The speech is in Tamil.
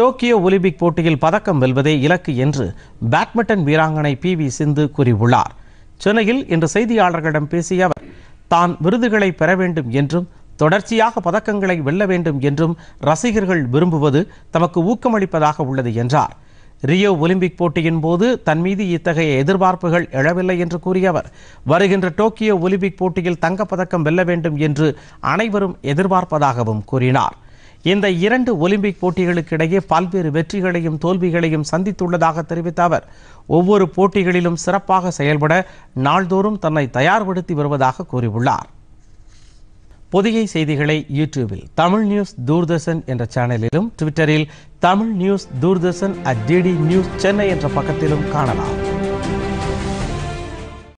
டோக்கியோ ஒலிம்பிக் போட்டியில் பதக்கம் வெல்வதே இலக்கு என்று பேட்மிண்டன் வீராங்கனை பி வி சிந்து கூறியுள்ளார் சென்னையில் இன்று செய்தியாளர்களிடம் பேசிய அவர் தான் விருதுகளை பெற வேண்டும் என்றும் தொடர்ச்சியாக பதக்கங்களை வெல்ல வேண்டும் என்றும் ரசிகர்கள் விரும்புவது தமக்கு ஊக்கமளிப்பதாக உள்ளது என்றார் ரியோ ஒலிம்பிக் போட்டியின் போது தன் மீது இத்தகைய எதிர்பார்ப்புகள் எழவில்லை என்று கூறிய அவர் வருகின்ற டோக்கியோ ஒலிம்பிக் போட்டியில் தங்கப்பதக்கம் வெல்ல வேண்டும் என்று அனைவரும் எதிர்பார்ப்பதாகவும் கூறினார் இந்த இரண்டு ஒலிம்பிக் போட்டிகளுக்கு இடையே பல்வேறு வெற்றிகளையும் தோல்விகளையும் சந்தித்துள்ளதாக தெரிவித்த அவர் ஒவ்வொரு போட்டிகளிலும் சிறப்பாக செயல்பட நாள்தோறும் தன்னை தயார்படுத்தி வருவதாக கூறியுள்ளார் புதிய செய்திகளை யூடியூபில் தமிழ் நியூஸ் தூர்தர்ஷன் என்ற சேனலிலும் ட்விட்டரில் Tamil news Doordarshan at DD news Chennai என்ற பக்கத்திலும் காணலாம்